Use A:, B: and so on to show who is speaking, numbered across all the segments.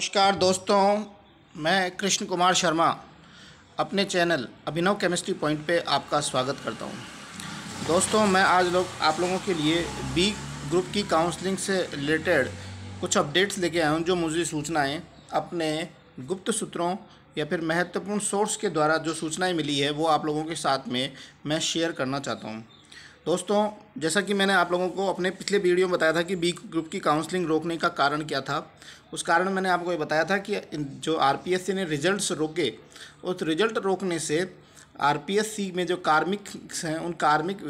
A: नमस्कार दोस्तों मैं कृष्ण कुमार शर्मा अपने चैनल अभिनव केमिस्ट्री पॉइंट पे आपका स्वागत करता हूँ दोस्तों मैं आज लोग आप लोगों के लिए बी ग्रुप की काउंसलिंग से रिलेटेड कुछ अपडेट्स लेके आया हूँ जो मुझे सूचनाएं अपने गुप्त सूत्रों या फिर महत्वपूर्ण सोर्स के द्वारा जो सूचनाएँ मिली है वो आप लोगों के साथ में मैं शेयर करना चाहता हूँ दोस्तों जैसा कि मैंने आप लोगों को अपने पिछले वीडियो में बताया था कि बी ग्रुप की काउंसलिंग रोकने का कारण क्या था उस कारण मैंने आपको ये बताया था कि जो आरपीएससी ने रिजल्ट्स रोके उस रिजल्ट रोकने से आरपीएससी में जो कार्मिक हैं उन कार्मिक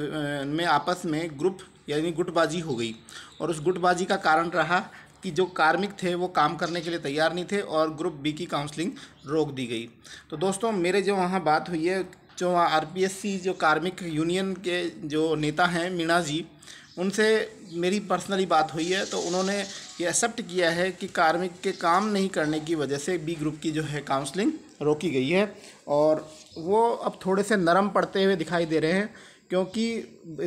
A: में आपस में ग्रुप यानी गुटबाजी हो गई और उस गुटबाजी का कारण रहा कि जो कार्मिक थे वो काम करने के लिए तैयार नहीं थे और ग्रुप बी की काउंसलिंग रोक दी गई तो दोस्तों मेरे जो वहाँ बात हुई है जो आर जो कार्मिक यूनियन के जो नेता हैं मीणा जी उनसे मेरी पर्सनली बात हुई है तो उन्होंने ये एक्सेप्ट किया है कि कार्मिक के काम नहीं करने की वजह से बी ग्रुप की जो है काउंसलिंग रोकी गई है और वो अब थोड़े से नरम पड़ते हुए दिखाई दे रहे हैं क्योंकि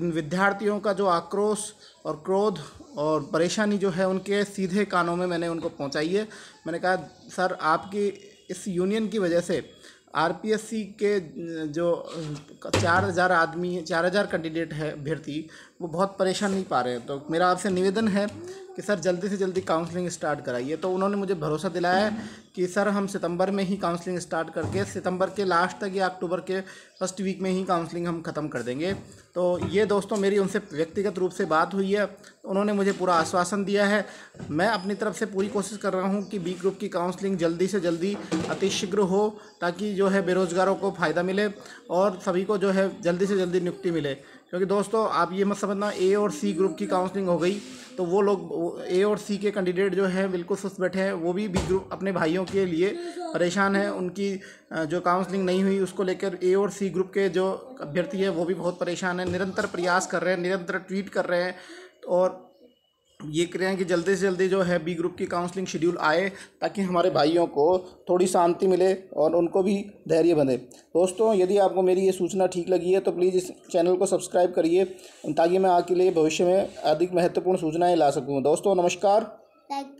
A: इन विद्यार्थियों का जो आक्रोश और क्रोध और परेशानी जो है उनके सीधे कानों में मैंने उनको पहुंचाई है मैंने कहा सर आपकी इस यूनियन की वजह से आरपीएससी के जो चार हज़ार आदमी चार हज़ार कैंडिडेट है अभ्यर्थी वो बहुत परेशान नहीं पा रहे हैं तो मेरा आपसे निवेदन है कि सर जल्दी से जल्दी काउंसलिंग स्टार्ट कराइए तो उन्होंने मुझे भरोसा दिलाया कि सर हम सितंबर में ही काउंसलिंग स्टार्ट करके सितंबर के लास्ट तक या अक्टूबर के फर्स्ट वीक में ही काउंसलिंग हम ख़त्म कर देंगे तो ये दोस्तों मेरी उनसे व्यक्तिगत रूप से बात हुई है उन्होंने मुझे पूरा आश्वासन दिया है मैं अपनी तरफ से पूरी कोशिश कर रहा हूँ कि बी ग्रुप की काउंसलिंग जल्दी से जल्दी अतिशीघ्र हो ताकि जो है बेरोज़गारों को फ़ायदा मिले और सभी को जो है जल्दी से जल्दी नियुक्ति मिले क्योंकि दोस्तों आप ये मत समझना ए और सी ग्रुप की काउंसलिंग हो गई तो वो लोग ए और सी के कैंडिडेट जो हैं बिल्कुल सुस्त बैठे हैं वो भी बी ग्रुप अपने भाइयों के लिए परेशान हैं उनकी जो काउंसलिंग नहीं हुई उसको लेकर ए और सी ग्रुप के जो अभ्यर्थी है वो भी बहुत परेशान हैं निरंतर प्रयास कर रहे हैं निरंतर ट्वीट कर रहे हैं और ये हैं कि जल्दी से जल्दी जो है बी ग्रुप की काउंसलिंग शेड्यूल आए ताकि हमारे भाइयों को थोड़ी शांति मिले और उनको भी धैर्य बने दोस्तों यदि आपको मेरी ये सूचना ठीक लगी है तो प्लीज़ इस चैनल को सब्सक्राइब करिए ताकि मैं आपके लिए भविष्य में अधिक महत्वपूर्ण सूचनाएँ ला सकूँ दोस्तों नमस्कार